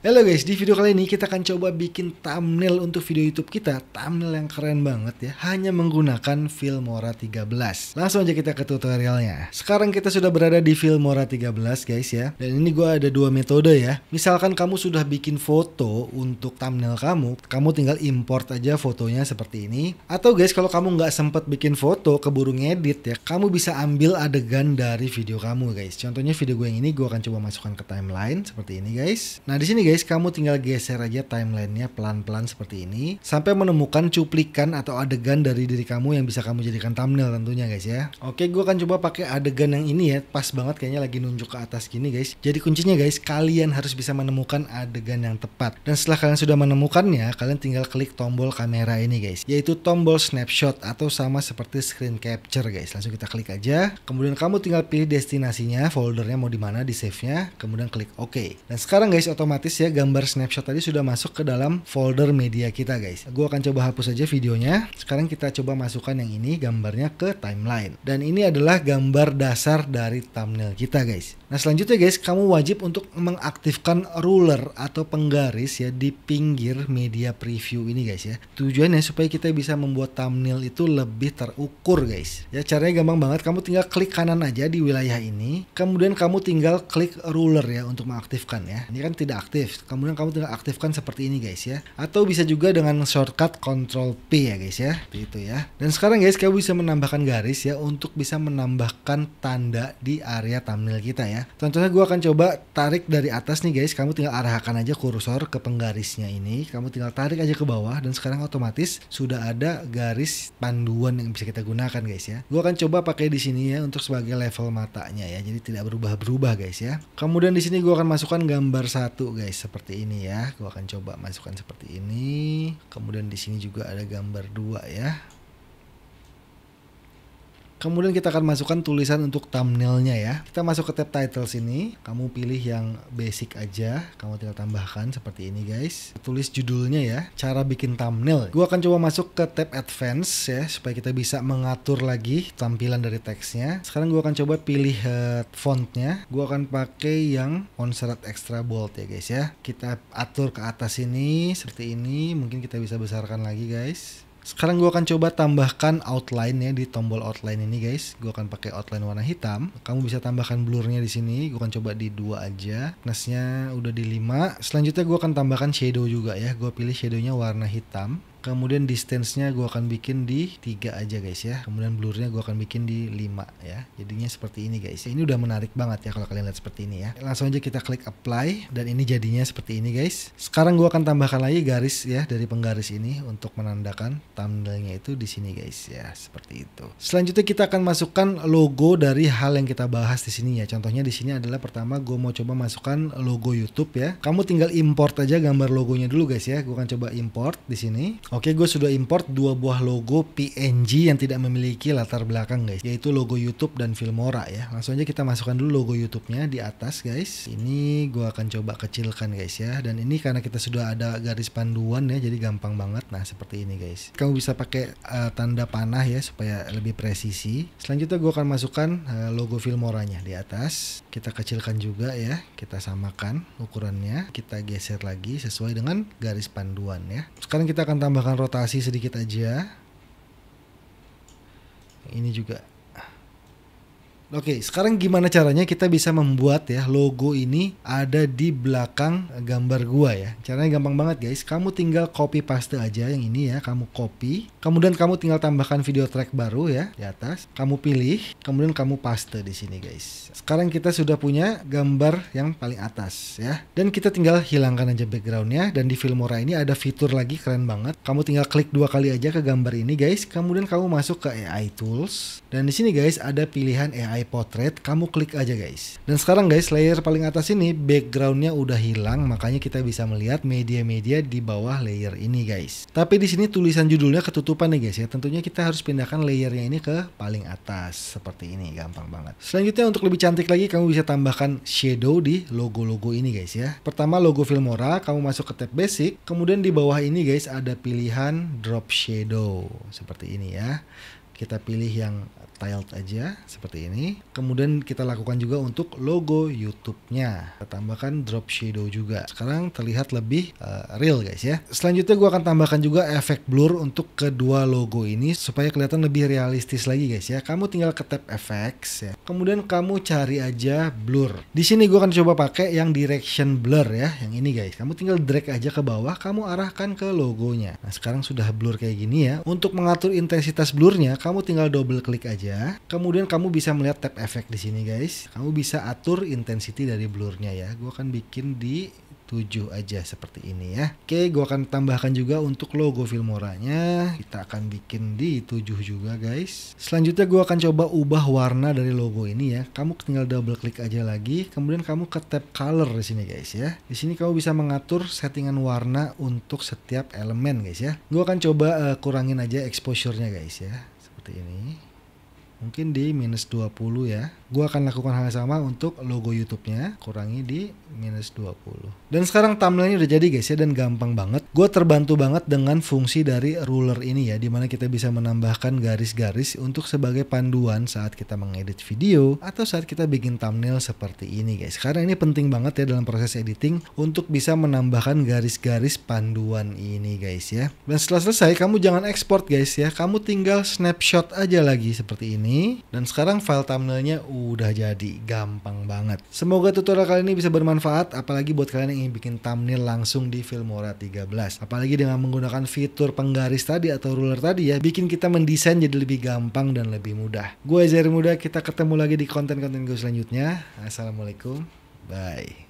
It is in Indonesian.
Halo guys, di video kali ini kita akan coba bikin thumbnail untuk video YouTube kita Thumbnail yang keren banget ya, hanya menggunakan Filmora 13 Langsung aja kita ke tutorialnya Sekarang kita sudah berada di Filmora 13 guys ya Dan ini gue ada dua metode ya Misalkan kamu sudah bikin foto untuk thumbnail kamu Kamu tinggal import aja fotonya seperti ini Atau guys kalau kamu nggak sempet bikin foto keburu ngedit ya Kamu bisa ambil adegan dari video kamu guys Contohnya video gue yang ini gue akan coba masukkan ke timeline seperti ini guys Nah di sini guys, kamu tinggal geser aja timelinenya pelan-pelan seperti ini sampai menemukan cuplikan atau adegan dari diri kamu yang bisa kamu jadikan thumbnail tentunya guys ya. Oke, gue akan coba pakai adegan yang ini ya, pas banget kayaknya lagi nunjuk ke atas gini guys. Jadi kuncinya guys, kalian harus bisa menemukan adegan yang tepat. Dan setelah kalian sudah menemukannya, kalian tinggal klik tombol kamera ini guys, yaitu tombol snapshot atau sama seperti screen capture guys. Langsung kita klik aja. Kemudian kamu tinggal pilih destinasinya, foldernya mau dimana mana, di save-nya, kemudian klik OK. Dan sekarang guys, otomatis ya gambar snapshot tadi sudah masuk ke dalam folder media kita guys. Gue akan coba hapus aja videonya. Sekarang kita coba masukkan yang ini gambarnya ke timeline. Dan ini adalah gambar dasar dari thumbnail kita guys. Nah selanjutnya guys kamu wajib untuk mengaktifkan ruler atau penggaris ya di pinggir media preview ini guys ya. Tujuannya supaya kita bisa membuat thumbnail itu lebih terukur guys. Ya caranya gampang banget kamu tinggal klik kanan aja di wilayah ini. Kemudian kamu tinggal klik ruler ya untuk mengaktifkan ya. Ini kan tidak aktif aktif. Kemudian kamu tinggal aktifkan seperti ini guys ya. Atau bisa juga dengan shortcut Ctrl P ya guys ya. begitu ya. Dan sekarang guys kamu bisa menambahkan garis ya untuk bisa menambahkan tanda di area thumbnail kita ya. Contohnya gue akan coba tarik dari atas nih guys. Kamu tinggal arahkan aja kursor ke penggarisnya ini. Kamu tinggal tarik aja ke bawah dan sekarang otomatis sudah ada garis panduan yang bisa kita gunakan guys ya. Gue akan coba pakai di sini ya untuk sebagai level matanya ya. Jadi tidak berubah-berubah guys ya. Kemudian di sini gue akan masukkan gambar satu guys seperti ini ya. Gua akan coba masukkan seperti ini. Kemudian di sini juga ada gambar dua ya. Kemudian kita akan masukkan tulisan untuk thumbnailnya ya. Kita masuk ke tab title sini. Kamu pilih yang basic aja. Kamu tinggal tambahkan seperti ini guys. Tulis judulnya ya. Cara bikin thumbnail. Gue akan coba masuk ke tab advance ya. Supaya kita bisa mengatur lagi tampilan dari teksnya. Sekarang gue akan coba pilih uh, fontnya. Gue akan pakai yang Montserrat Extra Bold ya guys ya. Kita atur ke atas ini. Seperti ini. Mungkin kita bisa besarkan lagi guys. Sekarang gue akan coba tambahkan outline ya di tombol outline ini guys. Gue akan pakai outline warna hitam. Kamu bisa tambahkan blurnya di sini. Gue akan coba di dua aja. Thicknessnya udah di 5. Selanjutnya gue akan tambahkan shadow juga ya. Gue pilih shadownya warna hitam. Kemudian distance-nya gue akan bikin di 3 aja guys ya. Kemudian blur-nya gue akan bikin di 5 ya. Jadinya seperti ini guys. Ini udah menarik banget ya kalau kalian lihat seperti ini ya. Langsung aja kita klik apply dan ini jadinya seperti ini guys. Sekarang gue akan tambahkan lagi garis ya dari penggaris ini untuk menandakan thumbnail-nya itu di sini guys ya. Seperti itu. Selanjutnya kita akan masukkan logo dari hal yang kita bahas di sini ya. Contohnya di sini adalah pertama gue mau coba masukkan logo YouTube ya. Kamu tinggal import aja gambar logonya dulu guys ya. Gue akan coba import di sini Oke, gue sudah import dua buah logo PNG yang tidak memiliki latar belakang guys, yaitu logo YouTube dan Filmora ya. Langsung aja kita masukkan dulu logo YouTube-nya di atas guys. Ini gue akan coba kecilkan guys ya. Dan ini karena kita sudah ada garis panduan ya, jadi gampang banget. Nah seperti ini guys. Kamu bisa pakai uh, tanda panah ya supaya lebih presisi. Selanjutnya gue akan masukkan uh, logo Filmora-nya di atas. Kita kecilkan juga ya. Kita samakan ukurannya. Kita geser lagi sesuai dengan garis panduan ya. Sekarang kita akan tambah tambahkan rotasi sedikit aja ini juga Oke, sekarang gimana caranya kita bisa membuat ya logo ini ada di belakang gambar gua ya. Caranya gampang banget guys. Kamu tinggal copy paste aja yang ini ya, kamu copy. Kemudian kamu tinggal tambahkan video track baru ya di atas. Kamu pilih, kemudian kamu paste di sini guys. Sekarang kita sudah punya gambar yang paling atas ya. Dan kita tinggal hilangkan aja backgroundnya dan di Filmora ini ada fitur lagi keren banget. Kamu tinggal klik dua kali aja ke gambar ini guys. Kemudian kamu masuk ke AI Tools dan di sini guys ada pilihan AI Portrait, kamu klik aja guys. Dan sekarang guys, layer paling atas ini backgroundnya udah hilang, makanya kita bisa melihat media-media di bawah layer ini guys. Tapi di sini tulisan judulnya ketutupan nih guys ya, tentunya kita harus pindahkan layernya ini ke paling atas, seperti ini, gampang banget. Selanjutnya untuk lebih cantik lagi, kamu bisa tambahkan shadow di logo-logo ini guys ya. Pertama logo Filmora, kamu masuk ke tab basic, kemudian di bawah ini guys ada pilihan drop shadow, seperti ini ya kita pilih yang tiled aja seperti ini. Kemudian kita lakukan juga untuk logo YouTube-nya. Kita tambahkan drop shadow juga. Sekarang terlihat lebih uh, real guys ya. Selanjutnya gue akan tambahkan juga efek blur untuk kedua logo ini supaya kelihatan lebih realistis lagi guys ya. Kamu tinggal ke tab effects ya. Kemudian kamu cari aja blur. Di sini gue akan coba pakai yang direction blur ya, yang ini guys. Kamu tinggal drag aja ke bawah, kamu arahkan ke logonya. Nah, sekarang sudah blur kayak gini ya. Untuk mengatur intensitas blurnya, kamu kamu tinggal double klik aja. Kemudian kamu bisa melihat tab efek di sini guys. Kamu bisa atur intensity dari blurnya ya. Gue akan bikin di 7 aja seperti ini ya. Oke, gua akan tambahkan juga untuk logo Filmora-nya. Kita akan bikin di 7 juga, guys. Selanjutnya gua akan coba ubah warna dari logo ini ya. Kamu tinggal double klik aja lagi, kemudian kamu ke tab color di sini, guys ya. Di sini kamu bisa mengatur settingan warna untuk setiap elemen, guys ya. Gua akan coba uh, kurangin aja exposure-nya, guys ya seperti ini mungkin di minus 20 ya gue akan lakukan hal yang sama untuk logo YouTube-nya kurangi di minus 20 dan sekarang thumbnailnya udah jadi guys ya dan gampang banget gue terbantu banget dengan fungsi dari ruler ini ya dimana kita bisa menambahkan garis-garis untuk sebagai panduan saat kita mengedit video atau saat kita bikin thumbnail seperti ini guys karena ini penting banget ya dalam proses editing untuk bisa menambahkan garis-garis panduan ini guys ya dan setelah selesai kamu jangan ekspor guys ya kamu tinggal snapshot aja lagi seperti ini dan sekarang file thumbnailnya udah jadi gampang banget semoga tutorial kali ini bisa bermanfaat apalagi buat kalian yang ingin bikin thumbnail langsung di Filmora 13 apalagi dengan menggunakan fitur penggaris tadi atau ruler tadi ya bikin kita mendesain jadi lebih gampang dan lebih mudah gue Zair Muda kita ketemu lagi di konten-konten gue selanjutnya assalamualaikum bye